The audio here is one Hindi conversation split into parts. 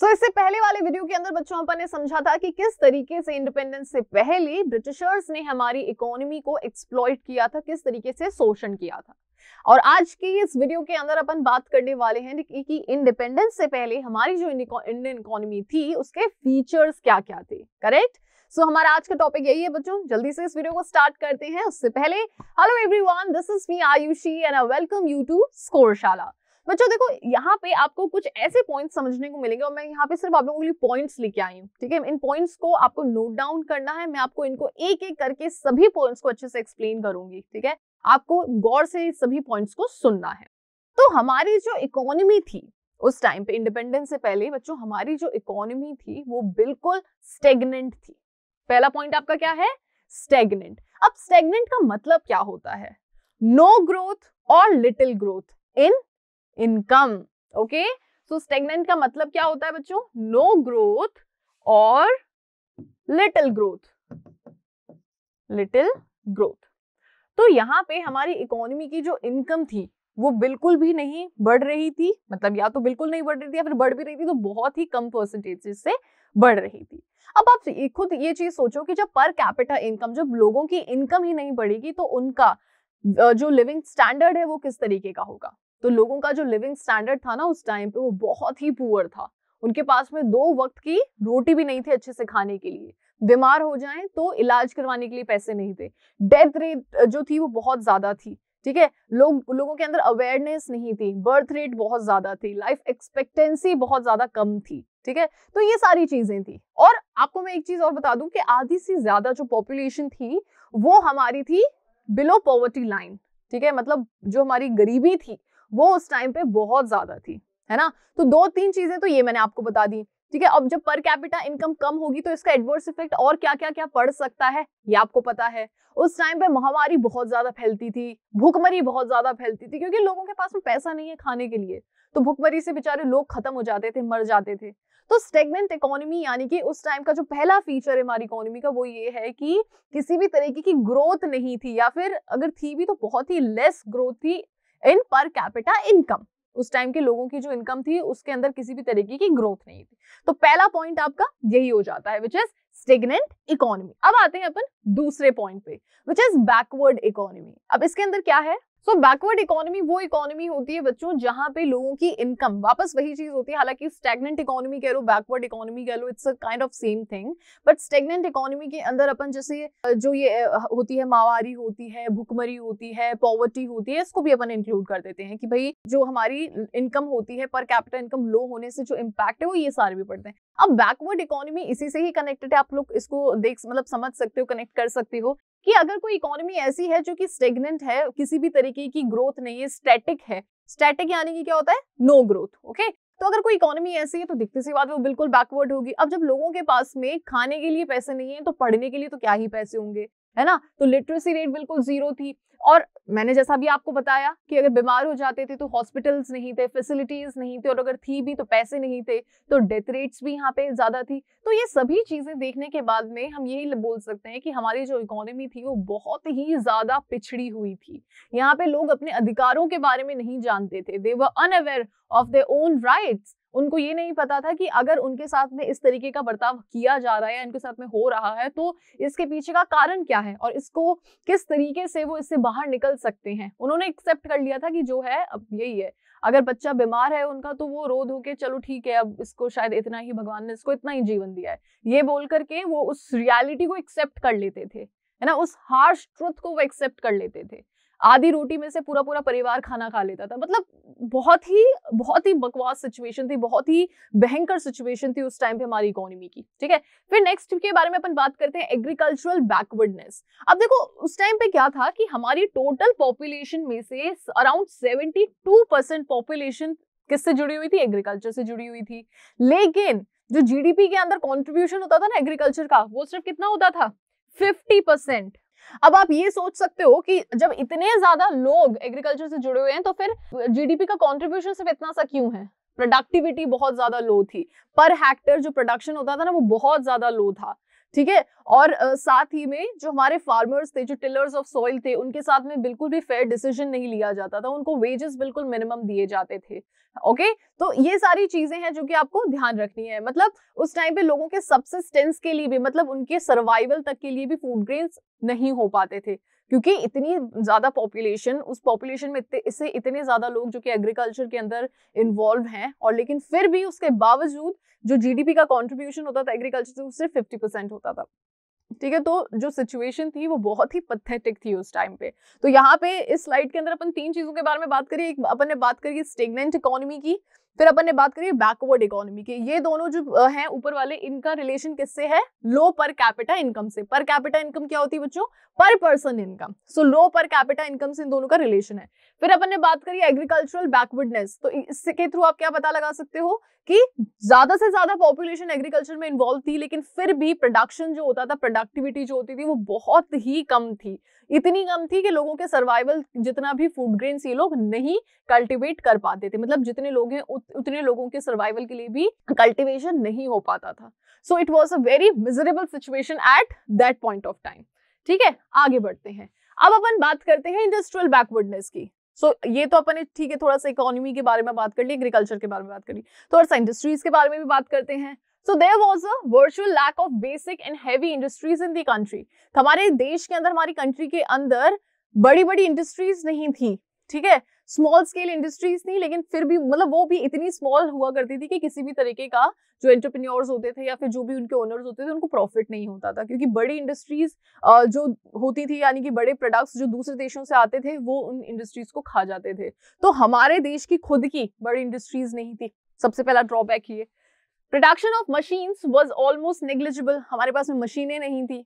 सो so, इससे पहले वाले वीडियो के अंदर बच्चों अपन ने समझा था कि किस तरीके से इंडिपेंडेंस से पहले ब्रिटिशर्स ने हमारी इकोनॉमी को एक्सप्लॉइट किया था किस तरीके से शोषण किया था और आज की इस वीडियो के अंदर अपन बात करने वाले हैं कि इंडिपेंडेंस से पहले हमारी जो इंडियन इकोनॉमी थी उसके फीचर्स क्या क्या थे करेक्ट सो so, हमारा आज का टॉपिक यही है बच्चों जल्दी से इस वीडियो को स्टार्ट करते हैं उससे पहले hello everyone this is me Ayushi and I welcome you to Scoreshala बच्चों देखो यहाँ पे आपको कुछ ऐसे पॉइंट्स समझने को मिलेंगे और मैं यहाँ पे सिर्फ आप लोगों के लिए पॉइंट्स लेके आई हूँ ठीक है इन पॉइंट्स को आपको नोट डाउन करना है मैं आपको इनको एक एक करके सभी पॉइंट्स को अच्छे से एक्सप्लेन करूंगी ठीक है आपको गौर से सभी पॉइंट्स को सुनना है तो हमारी जो इकोनॉमी थी उस टाइम पे इंडिपेंडेंस से पहले बच्चों हमारी जो इकोनॉमी थी वो बिल्कुल स्टेगनेंट थी पहला पॉइंट आपका क्या है स्टेगनेंट अब स्टेगनेंट का मतलब क्या होता है नो ग्रोथ और little growth in income okay so stagnant का मतलब क्या होता है बच्चों नो ग्रोथ और लिटिल ग्रोथ लिटिल ग्रोथ तो यहाँ पे हमारी इकोनॉमी की जो इनकम थी वो बिल्कुल भी नहीं बढ़ रही थी मतलब या तो बिल्कुल नहीं बढ़ रही थी या फिर बढ़ भी रही थी तो बहुत ही कम परसेंटेज से बढ़ रही थी अब आप खुद ये चीज सोचो कि जब पर कैपिटल इनकम जब लोगों की इनकम ही नहीं बढ़ेगी तो उनका जो लिविंग स्टैंडर्ड है वो किस तरीके का होगा तो लोगों का जो लिविंग स्टैंडर्ड था ना उस टाइम पे वो बहुत ही पुअर था उनके पास में दो वक्त की रोटी भी नहीं थी अच्छे से खाने के लिए बीमार हो जाए तो इलाज करवाने के लिए पैसे नहीं थे डेथ रेट जो थी वो बहुत ज़्यादा थी ठीक है लोग लोगों के अंदर अवेयरनेस नहीं थी बर्थ रेट बहुत ज़्यादा थी लाइफ एक्सपेक्टेंसी बहुत ज़्यादा कम थी ठीक है तो ये सारी चीज़ें थी और आपको मैं एक चीज़ और बता दूं कि आधी से ज़्यादा जो पॉपुलेशन थी वो हमारी थी बिलो पॉवर्टी लाइन ठीक है मतलब जो हमारी गरीबी थी वो उस टाइम पे बहुत ज्यादा थी है ना तो दो तीन चीजें तो ये मैंने आपको बता दी ठीक है अब जब पर कैपिटा इनकम कम होगी तो इसका एडवर्स इफेक्ट और क्या क्या क्या पड़ सकता है ये आपको पता है उस टाइम पे महामारी बहुत ज्यादा फैलती थी भूखमरी बहुत ज्यादा फैलती थी क्योंकि लोगों के पास में पैसा नहीं है खाने के लिए तो भूखमरी से बेचारे लोग खत्म हो जाते थे मर जाते थे तो स्टेगनेंट इकोनॉमी यानी कि उस टाइम का जो पहला फीचर है हमारी इकोनॉमी का वो ये है कि किसी भी तरीके की ग्रोथ नहीं थी या फिर अगर थी भी तो बहुत ही लेस ग्रोथ थी इन पर कैपिटा इनकम उस टाइम के लोगों की जो इनकम थी उसके अंदर किसी भी तरीके की ग्रोथ नहीं थी तो पहला पॉइंट आपका यही हो जाता है विच इज स्टेगनेंट इकोनॉमी अब आते हैं अपन दूसरे पॉइंट पे विच इज बैकवर्ड इकोनॉमी अब इसके अंदर क्या है सो बैकवर्ड इकोनॉमी वो इकोनॉमी होती है बच्चों जहां पे लोगों की इनकम वापस वही चीज होती है हालांकि स्टेगनेंट इकोनॉमी कह लो बैकवर्ड इकोनॉमी कह लो it's a kind of same thing but stagnant economy के अंदर अपन जैसे जो ये होती है मावारी होती है भुखमरी होती है पॉवर्टी होती है इसको भी अपन इंक्लूड कर देते हैं कि भाई जो हमारी इनकम होती है पर कैपिटल इनकम लो होने से जो इम्पैक्ट है वो ये सारे भी पड़ते हैं अब बैकवर्ड इकोनॉमी इसी से ही कनेक्टेड है आप लोग इसको देख मतलब समझ सकते हो कनेक्ट कर सकते हो कि अगर कोई इकोनॉमी ऐसी है जो कि स्टेगनेंट है किसी भी तरीके की ग्रोथ नहीं है स्टैटिक है स्टैटिक यानी कि क्या होता है नो ग्रोथ ओके तो अगर कोई इकोनॉमी ऐसी है तो दिखती सी बात वो बिल्कुल बैकवर्ड होगी अब जब लोगों के पास में खाने के लिए पैसे नहीं है तो पढ़ने के लिए तो क्या ही पैसे होंगे है ना तो लिटरेसी रेट बिल्कुल जीरो थी और मैंने जैसा भी आपको बताया कि अगर बीमार हो जाते थे तो हॉस्पिटल्स नहीं थे फैसिलिटीज नहीं थे और अगर थी भी तो पैसे नहीं थे तो डेथ रेट्स भी यहाँ पे ज़्यादा थी तो ये सभी चीज़ें देखने के बाद में हम यही बोल सकते हैं कि हमारी जो इकोनॉमी थी वो बहुत ही ज़्यादा पिछड़ी हुई थी यहाँ पे लोग अपने अधिकारों के बारे में नहीं जानते थे they un unaware of their own rights उनको ये नहीं पता था कि अगर उनके साथ में इस तरीके का बर्ताव किया जा रहा है या इनके साथ में हो रहा है तो इसके पीछे का कारण क्या है और इसको किस तरीके से वो इससे बाहर निकल सकते हैं उन्होंने एक्सेप्ट कर लिया था कि जो है अब यही है अगर बच्चा बीमार है उनका तो वो रो धो के चलो ठीक है अब इसको शायद इतना ही भगवान ने इसको इतना ही जीवन दिया है ये बोल करके वो उस रियलिटी को एक्सेप्ट कर लेते थे है ना उस हार्श ट्रुथ को वो एक्सेप्ट कर लेते थे आधी रोटी में से पूरा पूरा परिवार खाना खा लेता था मतलब बहुत ही बहुत ही बकवास सिचुएशन थी बहुत ही भयंकर सिचुएशन थी उस टाइम पे हमारी इकोनॉमी की ठीक है फिर नेक्स्ट के बारे में अपन बात करते हैं एग्रीकल्चरल बैकवर्डनेस अब देखो उस टाइम पे क्या था कि हमारी टोटल पॉपुलेशन में से around seventy two percent population किससे जुड़ी हुई थी एग्रीकल्चर से जुड़ी हुई थी लेकिन जो जीडीपी के अंदर कंट्रीब्यूशन होता था ना एग्रीकल्चर का वो सिर्फ कितना होता था फिफ्टी परसेंट अब आप ये सोच सकते हो कि जब इतने ज्यादा लोग एग्रीकल्चर से जुड़े हुए हैं तो फिर जीडीपी का कॉन्ट्रीब्यूशन सिर्फ इतना सा क्यों है प्रोडक्टिविटी बहुत ज्यादा लो थी पर हेक्टर जो प्रोडक्शन होता था ना वो बहुत ज्यादा लो था ठीक है और आ, साथ ही में जो हमारे फार्मर्स थे जो टिलर्स ऑफ सॉइल थे उनके साथ में बिल्कुल भी फेयर डिसीजन नहीं लिया जाता था उनको वेजेस बिल्कुल मिनिमम दिए जाते थे ओके तो ये सारी चीजें हैं जो कि आपको ध्यान रखनी है मतलब उस टाइम पे लोगों के सबसिस्टेंस के लिए भी मतलब उनके सर्वाइवल तक के लिए भी फूड ग्रेन नहीं हो पाते थे क्योंकि इतनी ज़्यादा पॉपुलेशन उस पॉपुलेशन में इतने इससे इतने ज़्यादा लोग जो कि एग्रीकल्चर के अंदर इन्वॉल्व हैं और लेकिन फिर भी उसके बावजूद जो जीडीपी का कॉन्ट्रीब्यूशन होता था एग्रीकल्चर से उससे फिफ्टी परसेंट होता था ठीक है तो जो सिचुएशन थी वो बहुत ही पथेटिक थी उस टाइम पे तो यहाँ पे इस स्लाइड के अंदर अपन तीन चीज़ों के बारे में बात करिए एक अपन ने बात करी स्टेगनेंट इकोनॉमी की फिर अपन ने बात करी बैकवर्ड इकोनॉमी की ये दोनों जो हैं ऊपर वाले इनका रिलेशन किससे है लो पर कैपिटा इनकम से पर कैपिटा इनकम क्या होती है बच्चों पर पर्सन इनकम सो लो पर कैपिटा इनकम से इन दोनों का रिलेशन है फिर अपन ने बात करी एग्रीकल्चरल बैकवर्डनेस तो इसके थ्रू आप क्या पता लगा सकते हो कि ज्यादा से ज्यादा पॉपुलेशन एग्रीकल्चर में इन्वॉल्व थी लेकिन फिर भी प्रोडक्शन जो होता था प्रोडक्टिविटी जो होती थी वो बहुत ही कम थी इतनी कम थी कि लोगों के सर्वाइवल जितना भी फूड ग्रेन ये लोग नहीं कल्टिवेट कर पाते थे मतलब जितने लोग हैं उतने लोगों के सर्वाइवल के लिए भी कल्टिवेशन नहीं हो पाता था so it was a very miserable situation at that point of time ठीक है आगे बढ़ते हैं अब अपन बात करते हैं इंडस्ट्रियल बैकवर्डनेस की सो so, ये तो अपन ठीक है थोड़ा सा इकोनॉमी के बारे में बात कर ली एग्रीकल्चर के बारे में बात कर ली थोड़ा सा इंडस्ट्रीज के बारे में भी बात करते हैं so there was a virtual lack of basic and heavy industries in the country हमारे देश के अंदर हमारी कंट्री के अंदर बड़ी बड़ी इंडस्ट्रीज नहीं थी ठीक है स्मॉल स्केल इंडस्ट्रीज थी लेकिन फिर भी मतलब वो भी इतनी स्मॉल हुआ करती थी कि किसी भी तरीके का जो एंटरप्रेन्योर्स होते थे या फिर जो भी उनके ओनर्स होते थे उनको प्रॉफिट नहीं होता था क्योंकि बड़ी इंडस्ट्रीज जो होती थी यानी कि बड़े प्रोडक्ट्स जो दूसरे देशों से आते थे वो उन इंडस्ट्रीज को खा जाते थे तो हमारे देश की खुद की बड़ी इंडस्ट्रीज नहीं थी सबसे पहला ड्रॉबैक ये production of machine was almost negligible हमारे पास में मशीनें नहीं थी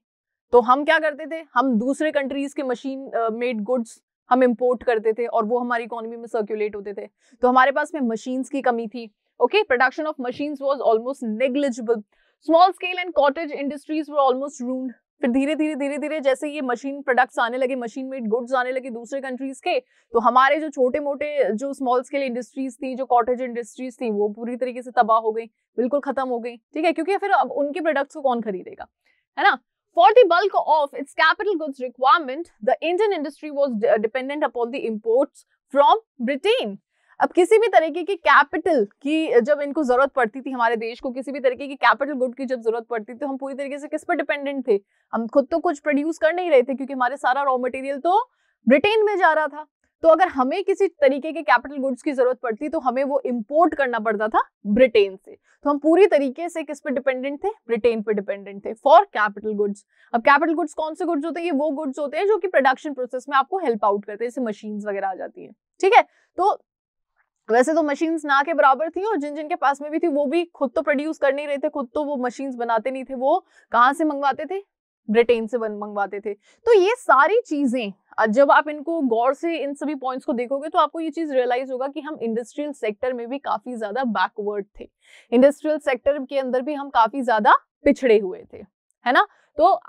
तो हम क्या करते थे हम दूसरे कंट्रीज के मशीन मेड गुड्स हम इम्पोर्ट करते थे और वो हमारी इकोनॉमी में सर्कुलेट होते थे तो हमारे पास में मशीन्स की कमी थी okay production of machines was almost negligible small scale and cottage industries वो ऑलमोस्ट रूंड फिर धीरे धीरे धीरे धीरे जैसे ये मशीन प्रोडक्ट्स आने लगे मशीन मेड गुड्स आने लगे दूसरे कंट्रीज के तो हमारे जो छोटे मोटे जो स्मॉल स्केल इंडस्ट्रीज थी जो कॉटेज इंडस्ट्रीज थी वो पूरी तरीके से तबाह हो गई बिल्कुल खत्म हो गई ठीक है क्योंकि फिर अब उनके प्रोडक्ट्स को कौन खरीदेगा है ना For the bulk of its capital goods requirement, the Indian industry was dependent upon the imports from Britain. अब किसी भी तरीके की कैपिटल की जब इनको जरूरत पड़ती थी हमारे देश को किसी भी तरीके की कैपिटल गुड की जब जरूरत पड़ती थी तो हम पूरी तरीके से किस पर डिपेंडेंट थे हम खुद तो कुछ प्रोड्यूस कर नहीं रहे थे क्योंकि हमारे सारा रॉ मटेरियल तो ब्रिटेन में जा रहा था तो अगर हमें किसी तरीके के कैपिटल गुड्स की जरूरत पड़ती तो हमें वो इम्पोर्ट करना पड़ता था ब्रिटेन से तो हम पूरी तरीके से किस पे डिपेंडेंट थे ब्रिटेन पे डिपेंडेंट थे फॉर कैपिटल गुड्स अब कैपिटल गुड्स कौन से गुड्स होते हैं ये वो गुड्स होते हैं जो कि प्रोडक्शन प्रोसेस में आपको हेल्प आउट करते हैं जैसे मशीन वगैरह आ जाती है ठीक है तो वैसे तो मशीन ना के बराबर थी और जिन जिनके पास में भी थी वो भी खुद तो प्रोड्यूस कर नहीं रहे थे खुद तो वो मशीन बनाते नहीं थे वो कहाँ से मंगवाते थे ब्रिटेन से मंगवाते थे तो ये सारी चीज़ें जब आप इनको गौर से इन सभी पॉइंट्स को देखोगे तो आपको ये चीज़ रियलाइज होगा कि हम इंडस्ट्रियल सेक्टर में भी काफ़ी ज़्यादा बैकवर्ड थे इंडस्ट्रियल सेक्टर के अंदर भी हम काफ़ी ज़्यादा पिछड़े हुए थे है ना तो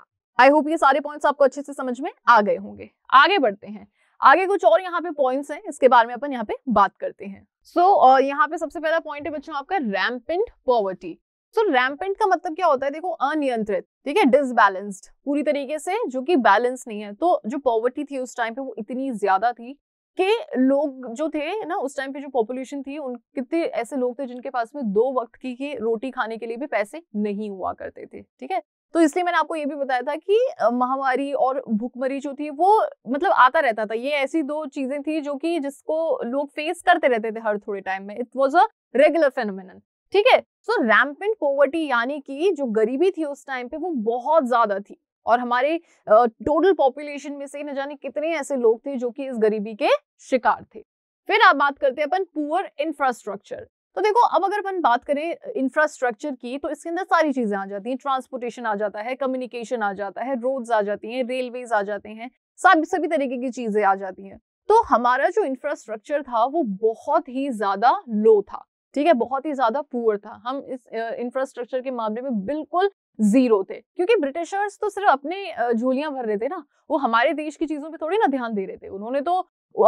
आई होप ये सारे पॉइंट्स आपको अच्छे से समझ में आ गए होंगे आगे बढ़ते हैं आगे कुछ और यहाँ पे पॉइंट्स हैं इसके बारे में अपन यहाँ पे बात करते हैं सो so, uh, यहाँ पे सबसे पहला पॉइंट है बच्चों आपका rampant poverty so so, rampant का मतलब क्या होता है देखो अनियंत्रित ठीक है डिसबैलेंस्ड पूरी तरीके से जो कि बैलेंस नहीं है तो जो पॉवर्टी थी उस टाइम पे वो इतनी ज्यादा थी कि लोग जो थे ना उस टाइम पे जो पॉपुलेशन थी उन कितने ऐसे लोग थे जिनके पास में दो वक्त की, की रोटी खाने के लिए भी पैसे नहीं हुआ करते थे ठीक है तो इसलिए मैंने आपको ये भी बताया था कि महामारी और भूखमरी जो थी वो मतलब आता रहता था ये ऐसी दो चीजें थी जो कि जिसको लोग फेस करते रहते थे हर थोड़े टाइम में it was a regular phenomenon ठीक है सो रैम्पेंट पोवर्टी यानी कि जो गरीबी थी उस टाइम पे वो बहुत ज्यादा थी और हमारे टोटल पॉपुलेशन में से न जाने कितने ऐसे लोग थे जो कि इस गरीबी के शिकार थे फिर आप बात करते हैं अपन पुअर इंफ्रास्ट्रक्चर तो देखो अब अगर अपन बात करें इंफ्रास्ट्रक्चर की तो इसके अंदर सारी चीजें आ जाती हैं ट्रांसपोर्टेशन आ जाता है कम्युनिकेशन आ जाता है रोड्स आ जाती हैं रेलवेज आ जाते हैं सभी सभी तरीके की चीजें आ जाती हैं तो हमारा जो इंफ्रास्ट्रक्चर था वो बहुत ही ज्यादा लो था ठीक है बहुत ही ज्यादा पुअर था हम इस इंफ्रास्ट्रक्चर के मामले में बिल्कुल जीरो थे क्योंकि ब्रिटिशर्स तो सिर्फ अपने झोलियां भर रहे थे ना वो हमारे देश की चीजों पे थोड़ी ना ध्यान दे रहे थे उन्होंने तो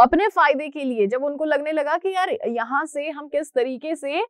अपने फायदे के लिए जब उनको लगने लगा कि यार यहाँ से हम किस तरीके से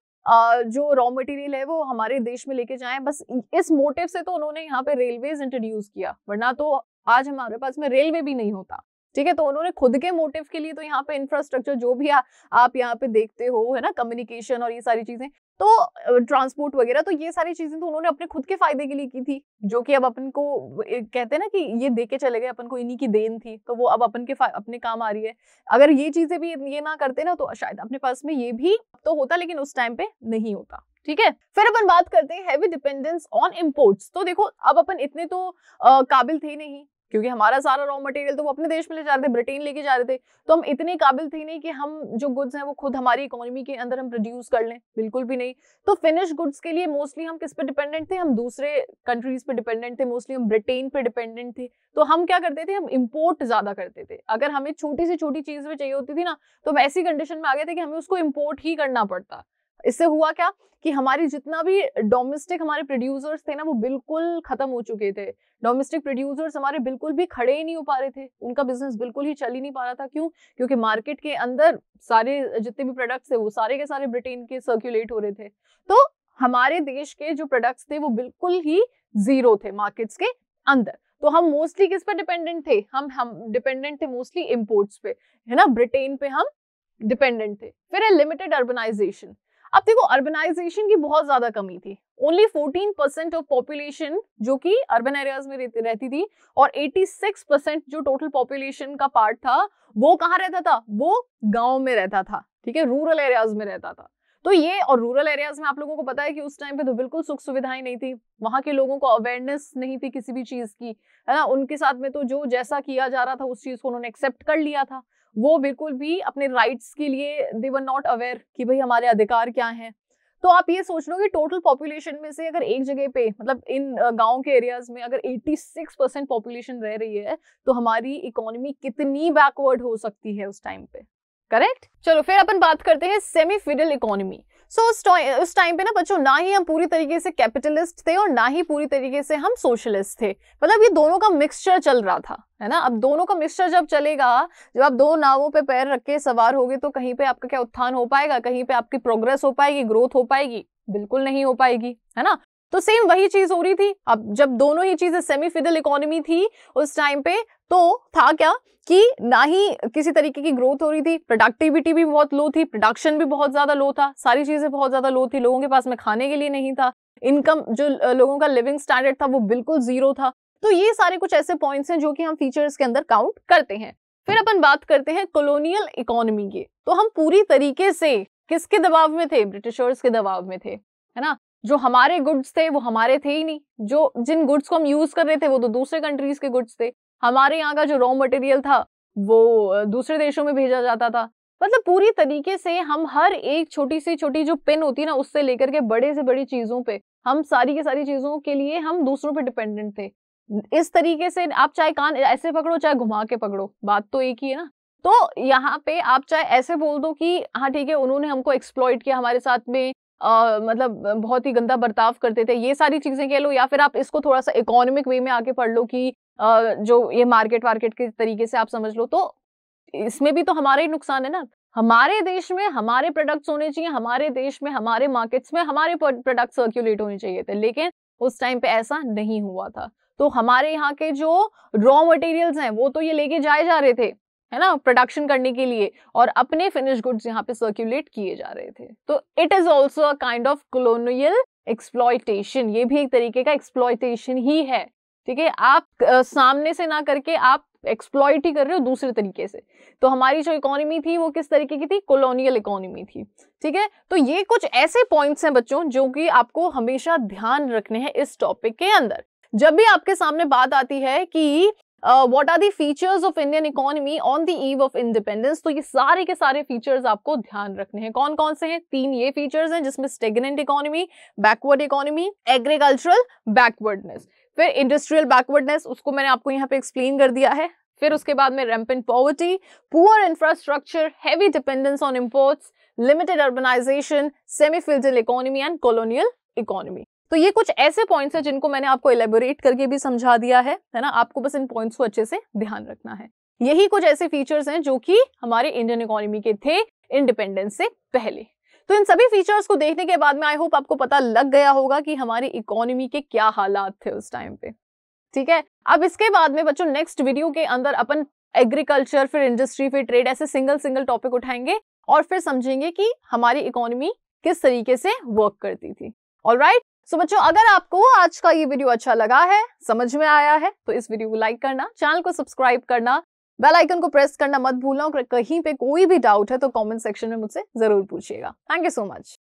जो रॉ मटेरियल है वो हमारे देश में लेके जाए बस इस मोटिव से तो उन्होंने यहाँ पे रेलवे इंट्रोड्यूस किया वरना तो आज हमारे पास में रेलवे भी नहीं होता ठीक है तो उन्होंने खुद के मोटिव के लिए तो यहाँ पे इंफ्रास्ट्रक्चर जो भी आ, आप यहाँ पे देखते हो है ना कम्युनिकेशन और ये सारी चीजें तो ट्रांसपोर्ट वगैरह तो ये सारी चीजें तो उन्होंने अपने खुद के फायदे के लिए की थी जो कि अब अपन को कहते हैं ना कि ये दे के चले गए अपन को इन्हीं की देन थी तो वो अब अपन के अपने काम आ रही है अगर ये चीजें भी ये ना करते ना तो शायद अपने पास में ये भी तो होता लेकिन उस टाइम पे नहीं होता ठीक है फिर अपन बात करते हैं हैवी डिपेंडेंस ऑन इम्पोर्ट्स तो देखो अब अपन इतने तो आ, काबिल थे नहीं क्योंकि हमारा सारा रॉ मटेरियल तो वो अपने देश में ले जा रहे थे ब्रिटेन लेके जा रहे थे तो हम इतने काबिल थे नहीं कि हम जो गुड्स हैं वो खुद हमारी इकोनॉमी के अंदर हम प्रोड्यूस कर लें बिल्कुल भी नहीं तो फिनिश गुड्स के लिए मोस्टली हम किस पे डिपेंडेंट थे हम दूसरे कंट्रीज पे डिपेंडेंट थे मोस्टली हम ब्रिटेन पे डिपेंडेंट थे तो हम क्या करते थे हम इम्पोर्ट ज्यादा करते थे अगर हमें छोटी से छोटी चीज भी चाहिए होती थी ना तो हम ऐसी कंडीशन में आ गए थे कि हमें उसको इम्पोर्ट ही करना पड़ता इससे हुआ क्या कि हमारी जितना भी डोमेस्टिक हमारे प्रोड्यूसर्स थे ना वो बिल्कुल खत्म हो चुके थे डोमेस्टिक प्रोड्यूसर्स हमारे बिल्कुल भी खड़े ही नहीं हो पा रहे थे उनका बिजनेस बिल्कुल ही चल ही नहीं पा रहा था क्यों क्योंकि मार्केट के अंदर सारे जितने भी प्रोडक्ट्स थे वो सारे के सारे ब्रिटेन के सर्क्यूलेट हो रहे थे तो हमारे देश के जो प्रोडक्ट्स थे वो बिल्कुल ही जीरो थे मार्केट्स के अंदर तो हम मोस्टली किस पे डिपेंडेंट थे हम हम डिपेंडेंट थे मोस्टली इम्पोर्ट्स पे है ना ब्रिटेन पे हम डिपेंडेंट थे फिर है लिमिटेड अर्बनाइजेशन अब देखो अर्बनाइजेशन की बहुत ज्यादा कमी थी ओनली 14 परसेंट ऑफ पॉपुलेशन जो कि अर्बन एरियाज में रहती थी और 86 परसेंट जो टोटल पॉपुलेशन का पार्ट था वो कहाँ रहता था वो गांव में रहता था ठीक है रूरल एरियाज में रहता था तो ये और रूरल एरियाज में आप लोगों को पता है कि उस टाइम पे तो बिल्कुल सुख सुविधाएं नहीं थी वहां के लोगों को अवेयरनेस नहीं थी किसी भी चीज की है ना उनके साथ में तो जो जैसा किया जा रहा था उस चीज को उन्होंने एक्सेप्ट कर लिया था वो बिल्कुल भी अपने राइट्स के लिए दे वर नॉट अवेयर कि भाई हमारे अधिकार क्या हैं तो आप ये सोच लो कि टोटल पॉपुलेशन में से अगर एक जगह पे मतलब इन गांव के एरियाज में अगर 86 परसेंट पॉपुलेशन रह रही है तो हमारी इकोनॉमी कितनी बैकवर्ड हो सकती है उस टाइम पे करेक्ट चलो फिर अपन बात करते हैं semi feudal economy so so, उस टाइम पे ना बच्चों ना ही हम पूरी तरीके से कैपिटलिस्ट थे और ना ही पूरी तरीके से हम सोशलिस्ट थे मतलब ये दोनों का मिक्सचर चल रहा था है ना अब दोनों का मिक्सचर जब चलेगा जब आप दो नावों पे पैर रख के सवार होगे तो कहीं पे आपका क्या उत्थान हो पाएगा कहीं पे आपकी प्रोग्रेस हो पाएगी ग्रोथ हो पाएगी बिल्कुल नहीं हो पाएगी है ना तो सेम वही चीज हो रही थी अब जब दोनों ही चीजें सेमी फिडल इकोनॉमी थी उस टाइम पे तो था क्या कि ना ही किसी तरीके की ग्रोथ हो रही थी प्रोडक्टिविटी भी बहुत लो थी प्रोडक्शन भी बहुत ज्यादा लो था सारी चीजें बहुत ज्यादा लो थी लोगों के पास में खाने के लिए नहीं था इनकम जो लोगों का लिविंग स्टैंडर्ड था वो बिल्कुल जीरो था तो ये सारे कुछ ऐसे पॉइंट्स हैं जो कि हम फीचर्स के अंदर काउंट करते हैं फिर अपन बात करते हैं कॉलोनियल इकोनॉमी की तो हम पूरी तरीके से किसके दबाव में थे ब्रिटिशर्स के दबाव में थे है ना जो हमारे गुड्स थे वो हमारे थे ही नहीं जो जिन गुड्स को हम यूज कर रहे थे वो तो दूसरे कंट्रीज के गुड्स थे हमारे यहाँ का जो रॉ मटेरियल था वो दूसरे देशों में भेजा जाता था मतलब पूरी तरीके से हम हर एक छोटी सी छोटी जो पिन होती है ना उससे लेकर के बड़े से बड़ी चीजों पे हम सारी की सारी चीजों के लिए हम दूसरों पे डिपेंडेंट थे इस तरीके से आप चाहे कान ऐसे पकड़ो चाहे घुमा के पकड़ो बात तो एक ही है ना तो यहाँ पे आप चाहे ऐसे बोल दो कि हाँ ठीक है उन्होंने हमको एक्सप्लॉइट किया हमारे साथ में आ, मतलब बहुत ही गंदा बर्ताव करते थे ये सारी चीज़ें कह लो या फिर आप इसको थोड़ा सा इकोनॉमिक वे में आके पढ़ लो कि आ, जो ये मार्केट वार्केट के तरीके से आप समझ लो तो इसमें भी तो हमारा ही नुकसान है ना हमारे देश में हमारे प्रोडक्ट्स होने चाहिए हमारे देश में हमारे मार्केट्स में हमारे प्रोडक्ट सर्क्यूलेट होने चाहिए थे लेकिन उस टाइम पे ऐसा नहीं हुआ था तो हमारे यहाँ के जो रॉ मटेरियल्स हैं वो तो ये लेके जाए जा रहे थे है ना प्रोडक्शन करने के लिए और अपने फिनिश गुड्स यहाँ पे सर्क्यूलेट किए जा रहे थे तो it is also a kind of colonial exploitation ये भी एक तरीके का एक्सप्लॉयटेशन ही है ठीक है आप आ, सामने से ना करके आप एक्सप्लॉयट ही कर रहे हो दूसरे तरीके से तो हमारी जो इकोनॉमी थी वो किस तरीके की थी कॉलोनियल इकोनॉमी थी ठीक है तो ये कुछ ऐसे पॉइंट्स हैं बच्चों जो कि आपको हमेशा ध्यान रखने हैं इस टॉपिक के अंदर जब भी आपके सामने बात आती है कि what are the features of Indian economy on the eve of independence तो ये सारे के सारे फीचर्स आपको ध्यान रखने हैं कौन कौन से हैं तीन ये फीचर्स हैं जिसमें stagnant economy backward economy agricultural backwardness फिर इंडस्ट्रियल बैकवर्डनेस उसको मैंने आपको यहाँ पे एक्सप्लेन कर दिया है फिर उसके बाद में rampant poverty poor infrastructure heavy dependence on imports limited urbanisation semi feudal economy and colonial economy तो ये कुछ ऐसे पॉइंट्स हैं जिनको मैंने आपको एलेबोरेट करके भी समझा दिया है है ना आपको बस इन पॉइंट्स को अच्छे से ध्यान रखना है यही कुछ ऐसे फीचर्स हैं जो कि हमारे इंडियन इकोनॉमी के थे इंडिपेंडेंस से पहले तो इन सभी फीचर्स को देखने के बाद में आई होप आपको पता लग गया होगा कि हमारी इकोनॉमी के क्या हालात थे उस टाइम पे ठीक है अब इसके बाद में बच्चों नेक्स्ट वीडियो के अंदर अपन एग्रीकल्चर फिर इंडस्ट्री फिर ट्रेड ऐसे सिंगल सिंगल टॉपिक उठाएंगे और फिर समझेंगे कि हमारी इकोनॉमी किस तरीके से वर्क करती थी और राइट सो बच्चों अगर आपको आज का ये वीडियो अच्छा लगा है समझ में आया है तो इस वीडियो को लाइक करना चैनल को सब्सक्राइब करना बेल आइकन को प्रेस करना मत भूलना और कहीं पे कोई भी डाउट है तो कमेंट सेक्शन में मुझसे जरूर पूछिएगा थैंक यू सो मच